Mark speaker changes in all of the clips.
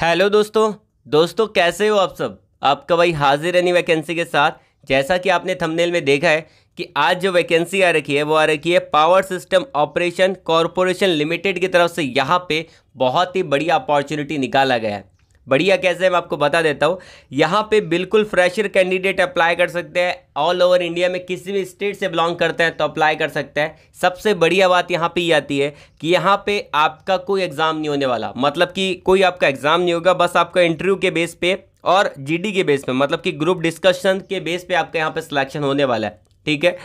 Speaker 1: hello दोस्तों दोस्तों कैसे हो आप सब आपका भाई हाजिर नहीं वैकेंसी के साथ जैसा कि आपने थंबनेल में देखा है कि आज जो वैकेंसी आ रखी है वो आ रखी है power system operation corporation limited की तरफ से यहाँ पे बहुत ही बढ़िया अपॉर्चुनिटी निकाला गया है बढ़िया कैसे मैं आपको बता देता हूँ यहाँ पे बिल्कुल फ्रेशर कैंडिडेट अप्लाई कर सकते हैं ऑल ओवर इंडिया में किसी भी स्टेट से बिलोंग करते हैं तो अप्लाई कर सकते हैं सबसे बढ़िया बात यहाँ पे ये आती है कि यहाँ पे आपका कोई एग्ज़ाम नहीं होने वाला मतलब कि कोई आपका एग्ज़ाम नहीं होगा बस आपका इंटरव्यू के बेस पे और जीडी के बेस पे मतलब कि ग्रुप डिस्कशन के बेस पे आपका यहाँ पे सिलेक्शन होने वाला है ठीक है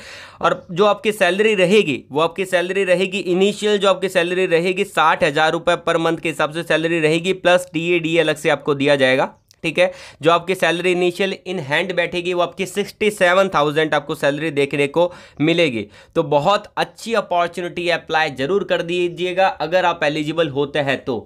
Speaker 1: और जो आपकी सैलरी रहेगी वो आपकी सैलरी रहेगी इनिशियल जो आपकी सैलरी रहेगी साठ हज़ार रुपये पर मंथ के हिसाब से सैलरी रहेगी प्लस टी डी अलग से आपको दिया जाएगा ठीक है जो आपकी सैलरी इनिशियल इन हैंड बैठेगी वो आपकी सिक्सटी सेवन थाउजेंड आपको सैलरी देखने को मिलेगी तो बहुत अच्छी अपॉर्चुनिटी अप्लाई जरूर कर दीजिएगा अगर आप एलिजिबल होते हैं तो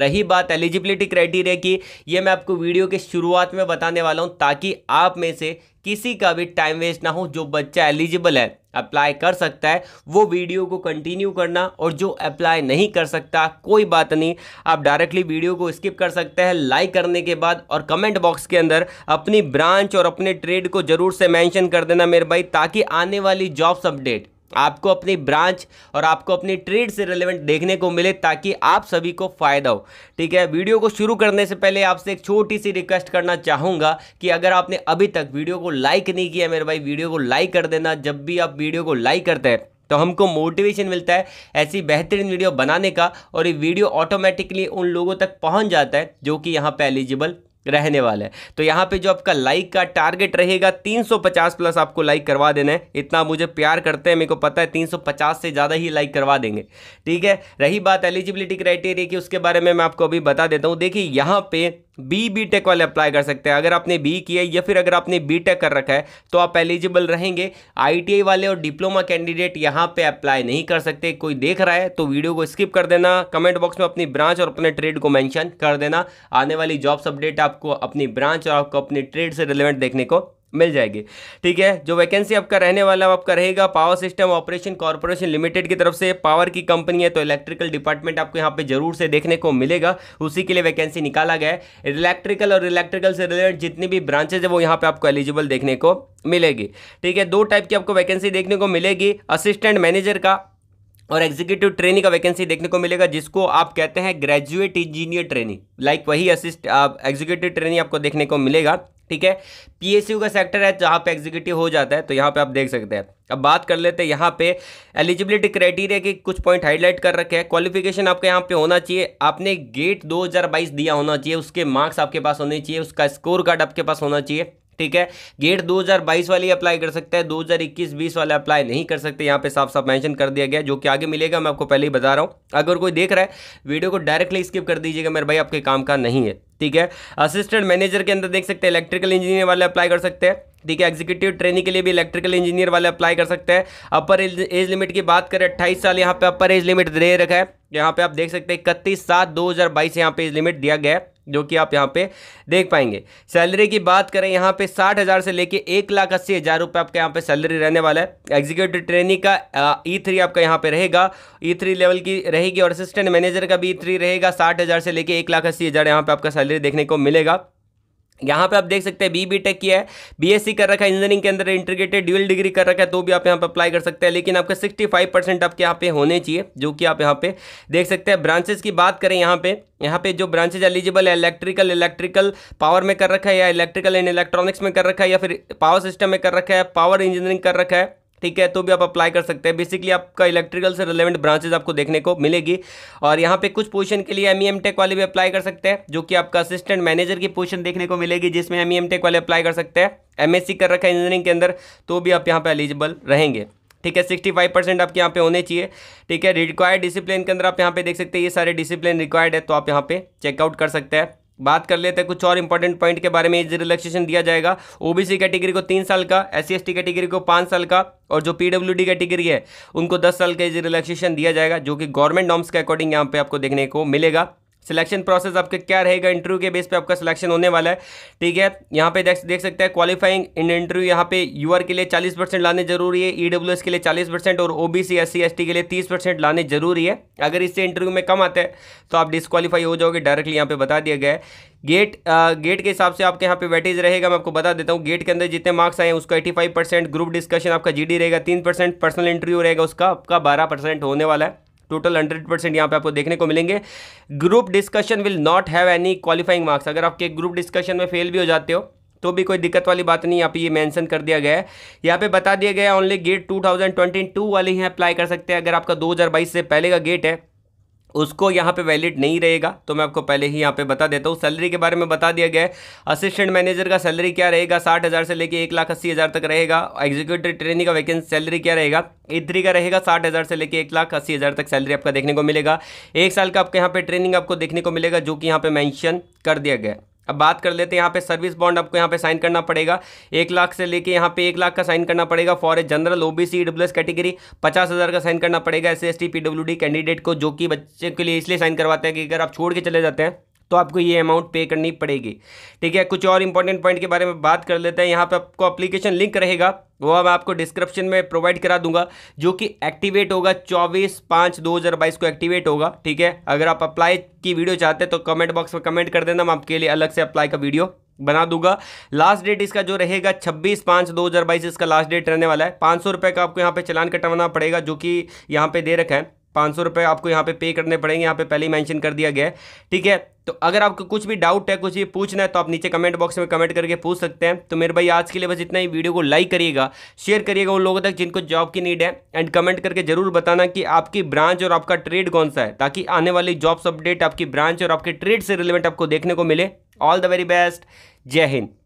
Speaker 1: रही बात एलिजिबिलिटी क्राइटेरिया की ये मैं आपको वीडियो के शुरुआत में बताने वाला हूँ ताकि आप में से किसी का भी टाइम वेस्ट ना हो जो बच्चा एलिजिबल है अप्लाई कर सकता है वो वीडियो को कंटिन्यू करना और जो अप्लाई नहीं कर सकता कोई बात नहीं आप डायरेक्टली वीडियो को स्किप कर सकते हैं लाइक करने के बाद और कमेंट बॉक्स के अंदर अपनी ब्रांच और अपने ट्रेड को ज़रूर से मैंशन कर देना मेरे भाई ताकि आने वाली जॉब्स अपडेट आपको अपनी ब्रांच और आपको अपनी ट्रेड से रिलेवेंट देखने को मिले ताकि आप सभी को फ़ायदा हो ठीक है वीडियो को शुरू करने से पहले आपसे एक छोटी सी रिक्वेस्ट करना चाहूँगा कि अगर आपने अभी तक वीडियो को लाइक नहीं किया मेरे भाई वीडियो को लाइक कर देना जब भी आप वीडियो को लाइक करते हैं तो हमको मोटिवेशन मिलता है ऐसी बेहतरीन वीडियो बनाने का और ये वीडियो ऑटोमेटिकली उन लोगों तक पहुंच जाता है जो कि यहाँ पे एलिजिबल रहने वाला है तो यहाँ पे जो आपका लाइक का टारगेट रहेगा 350 प्लस आपको लाइक करवा देना है इतना मुझे प्यार करते हैं मेरे को पता है 350 से ज़्यादा ही लाइक करवा देंगे ठीक है रही बात एलिजिबिलिटी क्राइटेरिया की उसके बारे में मैं आपको अभी बता देता हूँ देखिए यहाँ पे बी बी टेक वाले अप्लाई कर सकते हैं अगर आपने बी किया या फिर अगर आपने बी टेक कर रखा है तो आप एलिजिबल रहेंगे आईटीआई वाले और डिप्लोमा कैंडिडेट यहाँ पे अप्लाई नहीं कर सकते कोई देख रहा है तो वीडियो को स्किप कर देना कमेंट बॉक्स में अपनी ब्रांच और अपने ट्रेड को मैंशन कर देना आने वाली जॉब्स अपडेट आपको अपनी ब्रांच और आपको अपने ट्रेड से रिलेवेंट देखने को मिल जाएगी ठीक है जो वैकेंसी आपका रहने वाला आपका रहेगा power system operation corporation limited की तरफ से पावर की कंपनी है तो इलेक्ट्रिकल डिपार्टमेंट आपको यहाँ पे जरूर से देखने को मिलेगा उसी के लिए वैकेंसी निकाला गया है इलेक्ट्रिकल और इलेक्ट्रिकल से रिलेटेड जितनी भी ब्रांचेज है वो यहाँ पे आपको एलिजिबल देखने को मिलेगी ठीक है दो टाइप की आपको वैकेंसी देखने को मिलेगी असिस्टेंट मैनेजर का और एग्जीक्यूटिव ट्रेनिंग का वैकेंसी देखने को मिलेगा जिसको आप कहते हैं ग्रेजुएट इंजीनियर ट्रेनिंग लाइक वही असिस्ट एग्जीक्यूटिव ट्रेनिंग आपको देखने को मिलेगा ठीक है पीएसयू का सेक्टर है जहाँ पे एग्जीक्यूटिव हो जाता है तो यहाँ पे आप देख सकते हैं अब बात कर लेते हैं यहाँ पे एलिजिबिलिटी क्राइटेरिया के कुछ पॉइंट हाईलाइट कर रखे हैं क्वालिफिकेशन आपके यहाँ पे होना चाहिए आपने गेट 2022 दिया होना चाहिए उसके मार्क्स आपके पास होने चाहिए उसका स्कोर कार्ड आपके पास होना चाहिए ठीक है गेट 2022 वाली अप्लाई कर सकता है 2021-20 वाले अप्लाई नहीं कर सकते यहाँ पे साफ साफ मेंशन कर दिया गया जो कि आगे मिलेगा मैं आपको पहले ही बता रहा हूँ अगर कोई देख रहा है वीडियो को डायरेक्टली स्किप कर दीजिएगा मेरे भाई आपके काम का नहीं है ठीक है असिस्टेंट मैनेजर के अंदर देख सकते हैं इलेक्ट्रिकल इंजीनियर वाले अप्लाई कर सकते हैं ठीक है एग्जीक्यूटिव ट्रेनिंग के लिए भी इलेक्ट्रिकल इंजीनियर वाले अप्लाई कर सकते हैं अपर एज लिमिट की बात करें अट्ठाईस साल यहाँ पे अपर एज लिमिट दे रखा है यहाँ पे आप देख सकते हैं इकतीस सात दो हज़ार बाईस यहाँ पे एज लिमिट दिया गया है जो कि आप यहाँ पे देख पाएंगे सैलरी की बात करें यहाँ पे साठ हज़ार से लेके एक लाख अस्सी हज़ार रुपये आपका यहाँ पे सैलरी रहने वाला है एग्जीक्यूटिव ट्रेनिंग का ई थ्री e आपका यहाँ पे रहेगा ई थ्री लेवल की रहेगी और असिस्टेंट मैनेजर का भी ई e थ्री रहेगा साठ हज़ार से लेके एक लाख अस्सी हज़ार यहाँ पर आपका सैलरी देखने को मिलेगा यहाँ पे आप देख सकते हैं बी बी टेक किया है बीएससी कर रखा है इंजीनियरिंग के अंदर इंटीग्रेटेड ड्यूअल डिग्री कर रखा है तो भी आप यहाँ पे अप्लाई कर सकते हैं लेकिन आपका 65 परसेंट आपके यहाँ पे होने चाहिए जो कि आप यहाँ पे देख सकते हैं ब्रांचेस की बात करें यहाँ पे यहाँ पे जो ब्रांचेज एलिजिबल है इलेक्ट्रिकल इलेक्ट्रिकल पावर में कर रखा है या इलेक्ट्रिकल एंड इलेक्ट्रॉनिक्स में कर रखा है या फिर पावर सिस्टम में कर रखा है पावर इंजीनियरिंग कर रखा है ठीक है तो भी आप अप्लाई कर सकते हैं बेसिकली आपका इलेक्ट्रिकल से रिलेवेंट ब्रांचेज आपको देखने को मिलेगी और यहाँ पे कुछ पोजीशन के लिए एम ई टेक वाले भी अप्लाई कर सकते हैं जो कि आपका असिस्टेंट मैनेजर की पोजीशन देखने को मिलेगी जिसमें एम ई टेक वाले अप्लाई कर सकते हैं एमएससी कर रखा है इंजीनियरिंग के अंदर तो भी आप यहाँ पर एलिजिबल रहेंगे ठीक है सिक्सटी फाइव परसेंट आपके यहाँ पे होने चाहिए ठीक है रिक्वायर्ड डिसिप्लिन के अंदर आप यहाँ पे देख सकते हैं ये सारे डिसिप्लिन रिक्वायर्ड है तो आप यहाँ पे चेकआउट कर सकते हैं बात कर लेते हैं कुछ और इंपॉर्टेंट पॉइंट के बारे में ये रिलैक्सेशन दिया जाएगा ओबीसी कैटेगरी को तीन साल का एस सी कैटेगरी को पाँच साल का और जो पीडब्ल्यूडी कैटेगरी है उनको दस साल का ये रिलैक्सेशन दिया जाएगा जो कि गवर्नमेंट नॉर्म्स के अकॉर्डिंग यहाँ पे आपको देखने को मिलेगा सिलेक्शन प्रोसेस आपका क्या रहेगा इंटरव्यू के बेस पे आपका सिलेक्शन होने वाला है ठीक है यहाँ पे देख देख सकते हैं क्वालिफाइंग इन इंटरव्यू यहाँ पे यूआर के लिए चालीस परसेंट लाने जरूरी है ईडब्ल्यूएस e के लिए चालीस परसेंट और ओबीसी एससी एसटी के लिए तीस परसेंट लाने जरूरी है अगर इससे इंटरव्यू में कम आता है तो आप डिसक्वालीफाई हो जाओगे डायरेक्टली यहाँ पर बता दिया गया है गेट आ, गेट के हिसाब से आपके यहाँ पे वेटेज रहेगा मैं आपको बता देता हूँ गेट के अंदर जितने मार्क्स आए हैं उसका 85 परसेंट ग्रुप डिस्कशन आपका जीडी रहेगा तीन परसेंट पर्सनल इंटरव्यू रहेगा उसका आपका बारह परसेंट होने वाला है टोटल हंड्रेड परसेंट यहाँ पे आपको देखने को मिलेंगे group discussion will not have any qualifying marks अगर आपके ग्रुप डिस्कशन में फेल भी हो जाते हो तो भी कोई दिक्कत वाली बात नहीं यहाँ पे ये मेंशन कर दिया गया है यहाँ पे बता दिया गया है ओनली गेट 2022 वाले ही अप्लाई कर सकते हैं अगर आपका 2022 से पहले का गेट है उसको यहाँ पे वैलिड नहीं रहेगा तो मैं आपको पहले ही यहाँ पे बता देता हूँ सैलरी के बारे में बता दिया गया है असिस्टेंट मैनेजर का सैलरी क्या रहेगा साठ हज़ार से लेके एक लाख अस्सी हज़ार तक रहेगा एग्जीक्यूटिव ट्रेनिंग का वैकेंसी सैलरी क्या रहेगा इधरी का रहेगा साठ हज़ार से लेके एक लाख अस्सी हज़ार तक सैलरी आपका देखने को मिलेगा एक साल का आपके यहाँ पे ट्रेनिंग आपको देखने को मिलेगा जो कि यहाँ पर मैंशन कर दिया गया है अब बात कर लेते हैं यहाँ पे सर्विस बॉन्ड आपको यहाँ पे साइन करना पड़ेगा एक लाख से लेके यहाँ पे एक लाख का साइन करना पड़ेगा for a general OBC S category पचास हज़ार का साइन करना पड़ेगा S C S T candidate को जो कि बच्चे के लिए इसलिए साइन करवाते हैं कि अगर आप छोड़ के चले जाते हैं तो आपको ये अमाउंट पे करनी पड़ेगी ठीक है कुछ और इंपॉर्टेंट पॉइंट के बारे में बात कर लेते हैं यहाँ पे आपको एप्लीकेशन लिंक रहेगा वो मैं आपको डिस्क्रिप्शन में प्रोवाइड करा दूंगा जो कि एक्टिवेट होगा 24 पाँच 2022 को एक्टिवेट होगा ठीक है अगर आप अप्लाई की वीडियो चाहते हैं तो कमेंट बॉक्स में कमेंट कर देना मैं आपके लिए अलग से अप्लाई का वीडियो बना दूंगा लास्ट डेट इसका जो रहेगा 26 पाँच 2022 इसका लास्ट डेट रहने वाला है पाँच सौ रुपये का आपको यहाँ पे चलान कटवाना पड़ेगा जो कि यहाँ पे दे रखा है पाँच सौ रुपये आपको यहाँ पे पे करने पड़ेंगे यहाँ पे पहले ही मेंशन कर दिया गया है ठीक है तो अगर आपको कुछ भी डाउट है कुछ भी पूछना है तो आप नीचे कमेंट बॉक्स में कमेंट करके पूछ सकते हैं तो मेरे भाई आज के लिए बस इतना ही वीडियो को लाइक करिएगा शेयर करिएगा उन लोगों तक जिनको जॉब की नीड है एंड कमेंट करके जरूर बताना कि आपकी ब्रांच और आपका ट्रेड कौन सा है ताकि आने वाली जॉब्स अपडेट आपकी ब्रांच और आपके ट्रेड से रिलेवेंट आपको देखने को मिले ऑल द वेरी बेस्ट जय हिंद